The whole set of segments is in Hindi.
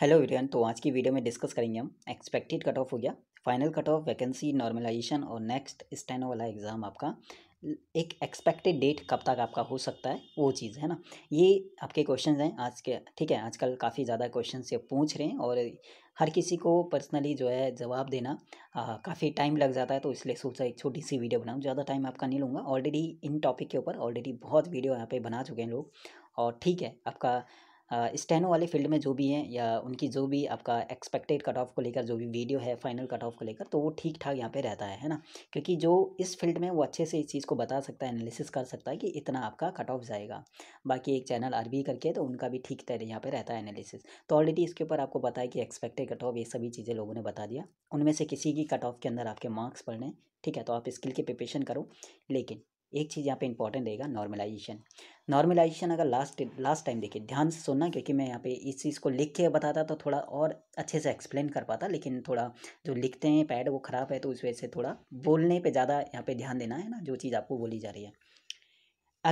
हेलो विरियन तो आज की वीडियो में डिस्कस करेंगे हम एक्सपेक्टेड कट ऑफ हो गया final cut off vacancy normalisation और नेक्स्ट स्टैनो वाला एग्ज़ाम आपका एक एक्सपेक्टेड डेट कब तक आपका हो सकता है वो चीज़ है ना ये आपके क्वेश्चन हैं आज के ठीक है आजकल काफ़ी ज़्यादा क्वेश्चन से पूछ रहे हैं और हर किसी को पर्सनली जो है जवाब देना काफ़ी टाइम लग जाता है तो इसलिए सोचा एक छोटी सी वीडियो बनाऊँ ज़्यादा टाइम आपका नहीं लूँगा ऑलरेडी इन टॉपिक के ऊपर ऑलरेडी बहुत वीडियो यहाँ पर बना चुके हैं लोग और ठीक है आपका स्टेनो वाले फील्ड में जो भी हैं या उनकी जो भी आपका एक्सपेक्टेड कट ऑफ को लेकर जो भी वीडियो है फाइनल कट ऑफ को लेकर तो वो ठीक ठाक यहाँ पे रहता है है ना क्योंकि जो इस फील्ड में वो अच्छे से इस चीज़ को बता सकता है एनालिसिस कर सकता है कि इतना आपका कट ऑफ जाएगा बाकी एक चैनल आर करके तो उनका भी ठीक तरह यहाँ पर रहता है एनालिसिस तो ऑलरेडी इसके ऊपर आपको बताया कि एक्सपेक्टेड कट ऑफ ये सभी चीज़ें लोगों ने बता दिया उनमें से किसी की कट ऑफ के अंदर आपके मार्क्स पड़ने ठीक है तो आप स्किल की प्रिपेशन करो लेकिन एक चीज़ यहाँ पे इंपॉर्टेंट रहेगा नॉर्मलाइजेशन नॉर्मलाइजेशन अगर लास्ट लास्ट टाइम देखिए ध्यान से सुनना क्योंकि मैं यहाँ पे इस चीज़ को लिख के बताता तो थोड़ा और अच्छे से एक्सप्लेन कर पाता लेकिन थोड़ा जो लिखते हैं पैड वो ख़राब है तो उस वजह से थोड़ा बोलने पे ज़्यादा यहाँ पे ध्यान देना है ना जो चीज़ आपको बोली जा रही है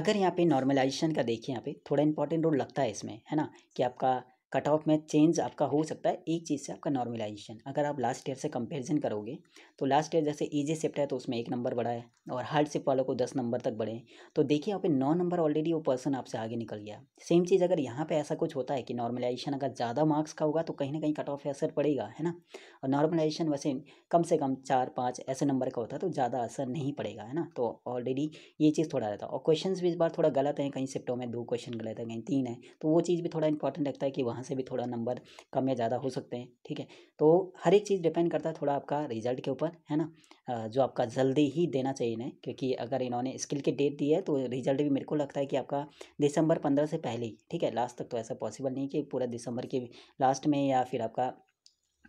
अगर यहाँ पे नॉर्मलाइजेशन का देखिए यहाँ पे थोड़ा इंपॉर्टेंट रोल लगता है इसमें है ना कि आपका कट ऑफ में चेंज आपका हो सकता है एक चीज़ से आपका नॉर्मलाइजेशन अगर आप लास्ट ईयर से कंपेरिजन करोगे तो लास्ट ईयर जैसे ईजी शिफ्ट है तो उसमें एक नंबर बढ़ा है और हार्ड शिफ्ट वालों को दस नंबर तक बढ़े तो देखिए यहाँ पे नौ नंबर ऑलरेडी वो पर्सन आपसे आगे निकल गया सेम चीज़ अगर यहाँ पे ऐसा कुछ होता है कि नॉर्मलाइजेशन अगर ज़्यादा मार्क्स का होगा तो कहीं ना कहीं कट ऑफ असर पड़ेगा है ना और नॉर्मलाइजेशन वैसे कम से कम चार पाँच ऐसे नंबर का होता है तो ज़्यादा असर नहीं पड़ेगा है ना तो ऑलरेडी ये चीज़ थोड़ा रहता है और क्वेश्चन भी इस बार थोड़ा गलत है कहीं शिफ्टों में दो क्वेश्चन गलत है कहीं तीन है तो वो चीज़ भी थोड़ा इंपॉर्टेंट लगता है कि वहाँ से भी थोड़ा नंबर कम या ज़्यादा हो सकते हैं ठीक है तो हर एक चीज़ डिपेंड करता है थोड़ा आपका रिजल्ट के ऊपर है ना जो आपका जल्दी ही देना चाहिए इन्हें क्योंकि अगर इन्होंने स्किल की डेट दी है तो रिजल्ट भी मेरे को लगता है कि आपका दिसंबर पंद्रह से पहले ही ठीक है लास्ट तक तो ऐसा पॉसिबल नहीं कि पूरा दिसंबर के लास्ट में या फिर आपका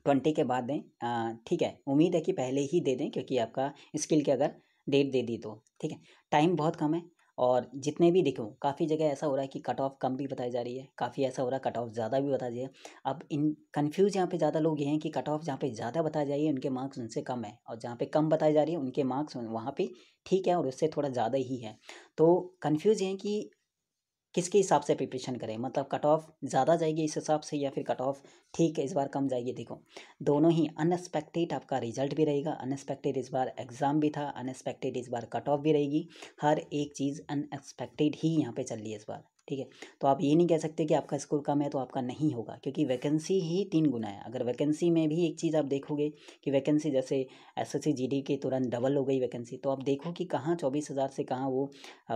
ट्वेंटी के बाद दें ठीक है उम्मीद है कि पहले ही दे दें क्योंकि आपका स्किल के अगर डेट दे दी तो ठीक है टाइम बहुत कम है और जितने भी देखो काफ़ी जगह ऐसा हो रहा है कि कट ऑफ कम भी बताई जा रही है काफ़ी ऐसा हो रहा है कट ऑफ ज़्यादा भी बताई जाए अब इन कंफ्यूज यहाँ पे ज़्यादा लोग ये हैं कि कट ऑफ जहाँ पे ज़्यादा बताई जा रही है उनके मार्क्स उनसे कम है और जहाँ पे कम बताई जा रही है उनके मार्क्स वहाँ पे ठीक है और उससे थोड़ा ज़्यादा ही है तो कन्फ्यूज़ हैं कि किसके हिसाब से प्रिपरेशन करें मतलब कट ऑफ ज़्यादा जाएगी इस हिसाब से या फिर कट ऑफ ठीक है इस बार कम जाएगी देखो दोनों ही अनएक्सपेक्टेड आपका रिजल्ट भी रहेगा अनएक्सपेक्टेड इस बार एग्ज़ाम भी था अनएक्सपेक्टेड इस बार कट ऑफ भी रहेगी हर एक चीज़ अनएक्सपेक्टेड ही यहाँ पे चल रही है इस बार ठीक है तो आप ये नहीं कह सकते कि आपका स्कोर कम है तो आपका नहीं होगा क्योंकि वैकेंसी ही तीन गुना है अगर वैकेंसी में भी एक चीज़ आप देखोगे कि वैकेंसी जैसे एस एस के तुरंत डबल हो गई वैकेंसी तो आप देखो कि कहाँ चौबीस हज़ार से कहाँ वो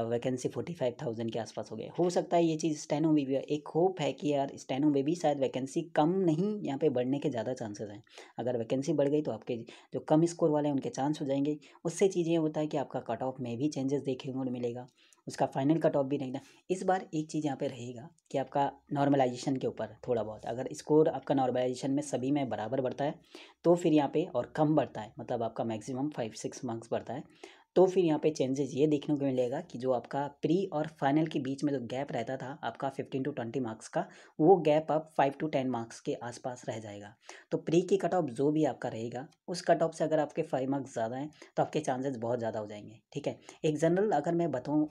वैकेंसी फोर्टी फाइव थाउजेंड के आसपास हो गए हो सकता है ये चीज़ स्टेनो में भी एक होप है कि यार स्टेनो में भी शायद वैकेंसी कम नहीं यहाँ पर बढ़ने के ज़्यादा चांसेज हैं अगर वैकेंसी बढ़ गई तो आपके जो कम स्कोर वाले हैं उनके चांस हो जाएंगे उससे चीज़ें होता है कि आपका कट ऑफ में भी चेंजेस देखने को मिलेगा उसका फाइनल कट ऑफ भी नहीं था इस बार एक चीज़ यहाँ पे रहेगा कि आपका नॉर्मलाइजेशन के ऊपर थोड़ा बहुत अगर स्कोर आपका नॉर्मलाइजेशन में सभी में बराबर बढ़ता है तो फिर यहाँ पे और कम बढ़ता है मतलब आपका मैक्सिमम फाइव सिक्स मार्क्स बढ़ता है तो फिर यहाँ पे चेंजेस ये देखने को मिलेगा कि जो आपका प्री और फाइनल के बीच में जो गैप रहता था आपका फिफ्टीन टू ट्वेंटी मार्क्स का वो गैप अब फाइव टू टेन मार्क्स के आसपास रह जाएगा तो प्री की कट ऑफ जो भी आपका रहेगा उस कट ऑफ से अगर आपके फाइव मार्क्स ज़्यादा हैं तो आपके चांसेस बहुत ज़्यादा हो जाएंगे ठीक है एक जनरल अगर मैं बताऊँ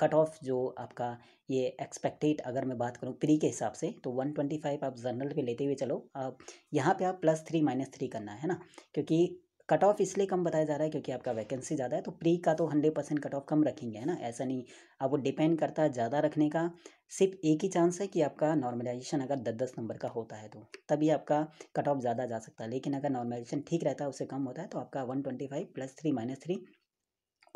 कट ऑफ जो आपका ये एक्सपेक्टेड अगर मैं बात करूँ प्री के हिसाब से तो वन ट्वेंटी फाइव आप जनरल पर लेते हुए चलो आप यहाँ पर आप प्लस थ्री माइनस थ्री करना है ना क्योंकि कट ऑफ इसलिए कम बताया जा रहा है क्योंकि आपका वैकेंसी ज़्यादा है तो प्री का तो हंड्रेड परसेंट कट ऑफ कम रखेंगे है ना ऐसा नहीं अब वो डिपेंड करता है ज़्यादा रखने का सिर्फ एक ही चांस है कि आपका नॉर्मलाइजेशन अगर दस दस नंबर का होता है तो तभी आपका कट ऑफ ज़्यादा जा सकता है लेकिन अगर नॉर्मलाइजेशन ठीक रहता है उससे कम होता है तो आपका one twenty five plus three minus three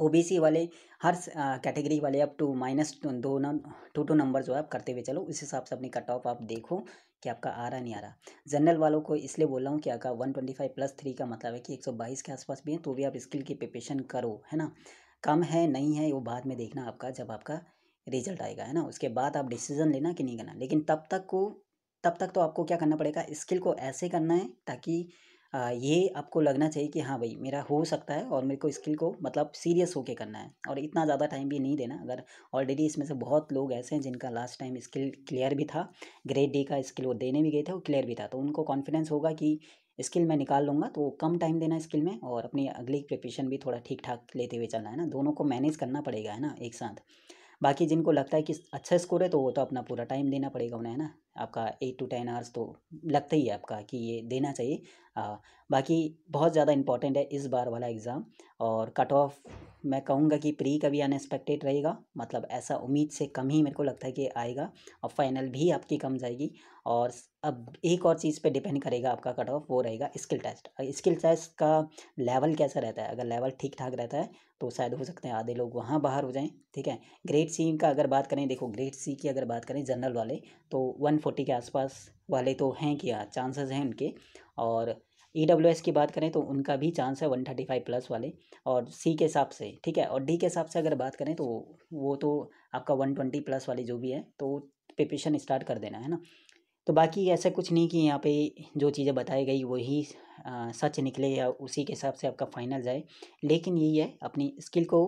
O B C वाले हर कैटेगरी वाले आप टू माइनस दो नम टू टू नंबर जो है आप करते हुए चलो उस हिसाब से अपनी कट ऑफ आप देखो कि आपका आ रहा नहीं आ रहा जनरल वालों को इसलिए बोल रहा हूँ कि आपका one twenty five plus three का मतलब है कि एक सौ बाईस के आसपास भी है तो भी आप स्किल की प्रिपेशन करो है ना कम है नहीं है वो बाद में देखना आपका जब आपका रिजल्ट आएगा है ना उसके बाद आप डिसीजन लेना कि नहीं करना लेकिन तब तक को तब तक तो आपको क्या करना पड़ेगा स्किल को ऐसे करना है ताकि ये आपको लगना चाहिए कि हाँ भाई मेरा हो सकता है और मेरे को स्किल को मतलब सीरियस होके करना है और इतना ज़्यादा टाइम भी नहीं देना अगर ऑलरेडी इसमें से बहुत लोग ऐसे हैं जिनका लास्ट टाइम स्किल क्लियर भी था ग्रेड डी का स्किल वो देने भी गए थे और क्लियर भी था तो उनको कॉन्फिडेंस होगा कि स्किल मैं निकाल लूँगा तो कम टाइम देना स्किल में और अपनी अगली प्रिपरेशन भी थोड़ा ठीक ठाक लेते हुए चलना है ना दोनों को मैनेज करना पड़ेगा है ना एक साथ बाकी जिनको लगता है कि अच्छा स्कोर है तो वो तो अपना पूरा टाइम देना पड़ेगा उन्हें है ना आपका एट टू टेन आवर्स तो लगता ही है आपका कि ये देना चाहिए आ, बाकी बहुत ज़्यादा इंपॉर्टेंट है इस बार वाला एग्ज़ाम और कट ऑफ मैं कहूँगा कि प्री का भी अनएक्सपेक्टेड रहेगा मतलब ऐसा उम्मीद से कम ही मेरे को लगता है कि आएगा और फाइनल भी आपकी कम जाएगी और अब एक और चीज़ पे डिपेंड करेगा आपका कट ऑफ वो रहेगा स्किल टेस्ट स्किल टेस्ट का लेवल कैसा रहता है अगर लेवल ठीक ठाक रहता है तो शायद हो सकते हैं आधे लोग वहाँ बाहर हो जाएँ ठीक है ग्रेड सी का अगर बात करें देखो ग्रेड सी की अगर बात करें जनरल वाले तो वन फोर्टी के आसपास वाले तो हैं क्या चांसेस हैं उनके और ई डब्ल्यू एस की बात करें तो उनका भी चांस है वन थर्टी फाइव प्लस वाले और सी के हिसाब से ठीक है और डी के हिसाब से अगर बात करें तो वो तो आपका वन ट्वेंटी प्लस वाले जो भी है तो प्रिपरेशन स्टार्ट कर देना है ना तो बाकी ऐसा कुछ नहीं कि यहाँ पे जो चीज़ें बताई गई वही सच निकले या उसी के हिसाब से आपका फाइनल जाए लेकिन यही है अपनी स्किल को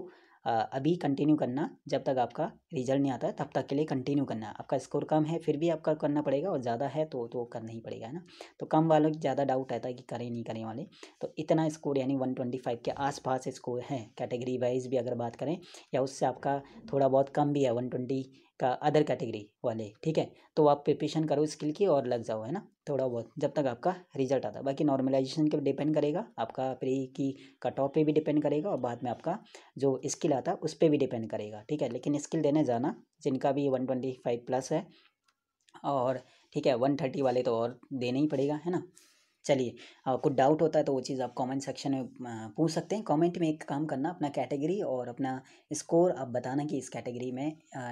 अभी कंटिन्यू करना जब तक आपका रिजल्ट नहीं आता तब तक के लिए कंटिन्यू करना आपका स्कोर कम है फिर भी आपका करना पड़ेगा और ज़्यादा है तो तो करना ही पड़ेगा है ना तो कम वालों की ज़्यादा डाउट रहता है कि करें नहीं करें वाले तो इतना स्कोर यानी वन ट्वेंटी फाइव के आसपास स्कोर है कैटेगरी वाइज भी अगर बात करें या उससे आपका थोड़ा बहुत कम भी है वन ट्वेंटी का अदर कैटेगरी वाले ठीक है तो आप प्रिपरेशन करो स्किल की और लग जाओ है ना थोड़ा बहुत जब तक आपका रिजल्ट आता है बाकी नॉर्मलाइजेशन के डिपेंड करेगा आपका प्री की कट ऑफ पर भी डिपेंड करेगा और बाद में आपका जो स्किल आता है उस पर भी डिपेंड करेगा ठीक है लेकिन स्किल देने जाना जिनका भी वन ट्वेंटी फाइव प्लस है और ठीक है वन थर्टी वाले तो और देना ही पड़ेगा है ना चलिए कुछ डाउट होता है तो वो चीज़ आप कमेंट सेक्शन में पूछ सकते हैं कमेंट में एक काम करना अपना कैटेगरी और अपना स्कोर आप बताना कि इस कैटेगरी में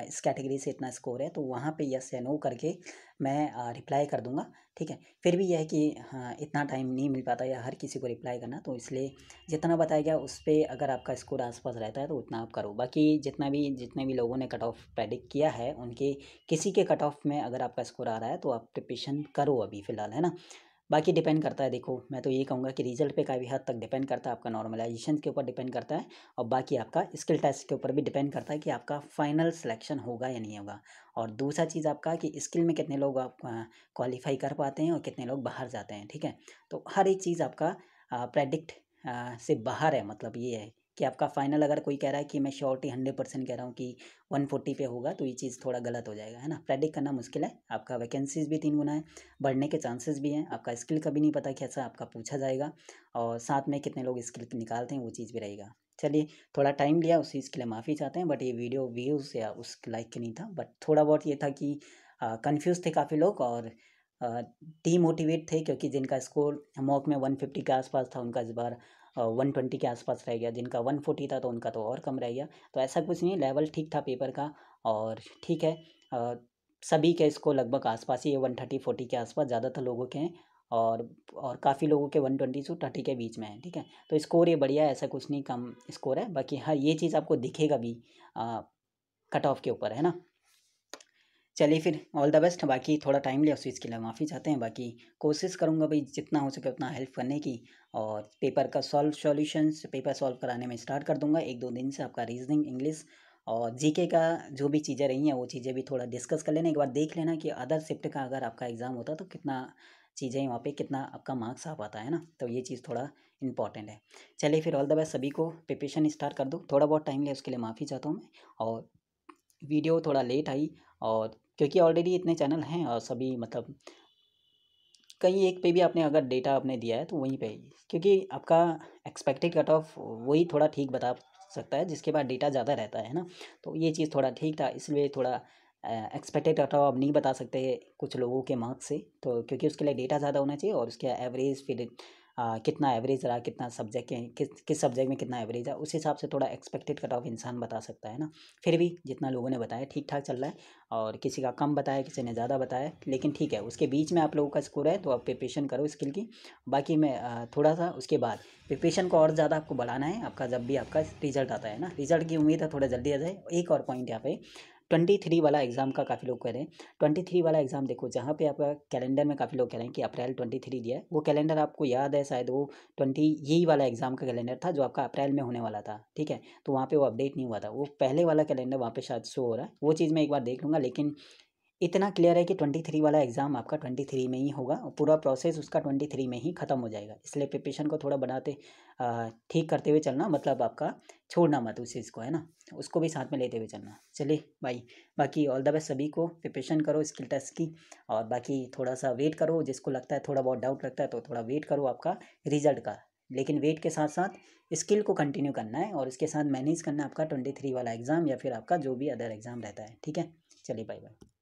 इस कैटेगरी से इतना स्कोर है तो वहाँ पे यस या नो करके मैं रिप्लाई कर दूँगा ठीक है फिर भी यह है कि हाँ, इतना टाइम नहीं मिल पाता या हर किसी को रिप्लाई करना तो इसलिए जितना बताया गया उस पर अगर आपका स्कोर आसपास रहता है तो उतना आप करो बाकी जितना भी जितने भी लोगों ने कट ऑफ प्रेडिक्ट किया है उनके किसी के कट ऑफ में अगर आपका स्कोर आ रहा है तो आप प्रिपेशन करो अभी फ़िलहाल है ना बाकी डिपेंड करता है देखो मैं तो ये कहूँगा कि रिजल्ट पे काफ़ी हद तक डिपेंड करता है आपका नॉर्मलाइजेशन के ऊपर डिपेंड करता है और बाकी आपका स्किल टेस्ट के ऊपर भी डिपेंड करता है कि आपका फाइनल सिलेक्शन होगा या नहीं होगा और दूसरा चीज़ आपका कि स्किल में कितने लोग आप क्वालिफाई कर पाते हैं और कितने लोग बाहर जाते हैं ठीक है तो हर एक चीज़ आपका प्रेडिक्ट से बाहर है मतलब ये है कि आपका फाइनल अगर कोई कह रहा है कि मैं श्योरिटी हंड्रेड परसेंट कह रहा हूँ कि वन फोर्टी पे होगा तो ये चीज़ थोड़ा गलत हो जाएगा है ना प्रेडिक्ट करना मुश्किल है आपका वैकेंसीज भी तीन गुना है बढ़ने के चांसेस भी हैं आपका स्किल कभी नहीं पता कैसा आपका पूछा जाएगा और साथ में कितने लोग स्किल निकालते हैं वो चीज़ भी रहेगा चलिए थोड़ा टाइम लिया उस चीज़ के लिए माफ़ी चाहते हैं बट ये वीडियो व्यूज़ या उस लाइक के नहीं था बट थोड़ा बहुत ये था कि कन्फ्यूज़ थे काफ़ी लोग और डीमोटिवेट थे क्योंकि जिनका स्कोर मॉक में 150 के आसपास था उनका इस बार वन ट्वेंटी के आसपास रह गया जिनका वन फोर्टी था तो उनका तो और कम रह गया तो ऐसा कुछ नहीं लेवल ठीक था पेपर का और ठीक है सभी के इसको लगभग आसपास ही वन थर्टी फोर्टी के आसपास ज़्यादातर लोगों के हैं और और काफ़ी लोगों के वन ट्वेंटी टू थर्टी के बीच में है ठीक है तो स्कोर ये बढ़िया है ऐसा कुछ नहीं कम स्कोर है बाकी हाँ ये चीज़ आपको दिखेगा भी कट ऑफ के ऊपर है ना चलिए फिर ऑल द बेस्ट बाकी थोड़ा टाइम लिया उस चीज़ के लिए माफ़ी चाहते हैं बाकी कोशिश करूँगा भाई जितना हो सके उतना हेल्प करने की और पेपर का सॉल्व सॉल्यूशंस पेपर सॉल्व कराने में स्टार्ट कर दूँगा एक दो दिन से आपका रीजनिंग इंग्लिश और जीके का जो भी चीज़ें रही हैं वो चीज़ें भी थोड़ा डिस्कस कर लेना एक बार देख लेना कि अदर शिफ्ट का अगर आपका एग्ज़ाम होता तो कितना चीज़ें वहाँ पे कितना आपका मार्क्स आ पाता है ना तो ये चीज़ थोड़ा इंपॉर्टेंट है चलिए फिर ऑल द बेस्ट सभी को प्रिपेशन स्टार्ट कर दो थोड़ा बहुत टाइम लिया उसके लिए माफ़ी चाहता हूँ मैं और वीडियो थोड़ा लेट आई और क्योंकि ऑलरेडी इतने चैनल हैं और सभी मतलब कहीं एक पे भी आपने अगर डेटा आपने दिया है तो वहीं पे क्योंकि आपका एक्सपेक्टेड कट ऑफ वही थोड़ा ठीक बता सकता है जिसके बाद डेटा ज़्यादा रहता है ना तो ये चीज़ थोड़ा ठीक था इसलिए थोड़ा एक्सपेक्टेड कट ऑफ नहीं बता सकते कुछ लोगों के मार्क्स से तो क्योंकि उसके लिए डेटा ज़्यादा होना चाहिए और उसके एवरेज फिर आ, कितना एवरेज रहा कितना सब्जेक्ट किस किस सब्जेक्ट में कितना एवरेज है उस हिसाब से थोड़ा एक्सपेक्टेड कट ऑफ इंसान बता सकता है ना फिर भी जितना लोगों ने बताया ठीक ठाक चल रहा है और किसी का कम बताया किसी ने ज़्यादा बताया लेकिन ठीक है उसके बीच में आप लोगों का स्कोर है तो आप प्रिपरेशन करो स्किल की बाकी मैं थोड़ा सा उसके बाद प्रिपरेशन को और ज़्यादा आपको बढ़ाना है आपका जब भी आपका रिजल्ट आता है ना रिजल्ट की उम्मीद है थोड़ा जल्दी आ जाए एक और पॉइंट यहाँ पे ट्वेंटी थ्री वाला एग्ज़ाम का काफ़ी लोग कह रहे हैं ट्वेंटी थ्री वाला एग्ज़ाम देखो जहाँ पे आपका कैलेंडर में काफ़ी लोग कह रहे हैं कि अप्रैल ट्वेंटी थ्री दिया है वो कैलेंडर आपको याद है शायद वो ट्वेंटी यही वाला एग्ज़ाम का कैलेंडर था जो आपका अप्रैल में होने वाला था ठीक है तो वहाँ पर वो अपडेट नहीं हुआ था वो पहले वाला कैलेंडर वहाँ पर शायद शो हो रहा है वो चीज़ मैं एक बार देख लूँगा लेकिन इतना क्लियर है कि ट्वेंटी थ्री वाला एग्ज़ाम आपका ट्वेंटी थ्री में ही होगा पूरा प्रोसेस उसका ट्वेंटी थ्री में ही ख़त्म हो जाएगा इसलिए प्रिपरेशन को थोड़ा बनाते ठीक करते हुए चलना मतलब आपका छोड़ना मत उस चीज़ को है ना उसको भी साथ में लेते हुए चलना चलिए भाई बाकी ऑल द बेस्ट सभी को प्रिपरेशन करो स्किल टेस्ट की और बाकी थोड़ा सा वेट करो जिसको लगता है थोड़ा बहुत डाउट लगता है तो थोड़ा वेट करो आपका रिजल्ट का लेकिन वेट के साथ साथ स्किल को कंटिन्यू करना है और उसके साथ मैनेज करना है आपका ट्वेंटी थ्री वाला एग्ज़ाम या फिर आपका जो भी अदर एग्ज़ाम रहता है ठीक है चलिए बाय बाय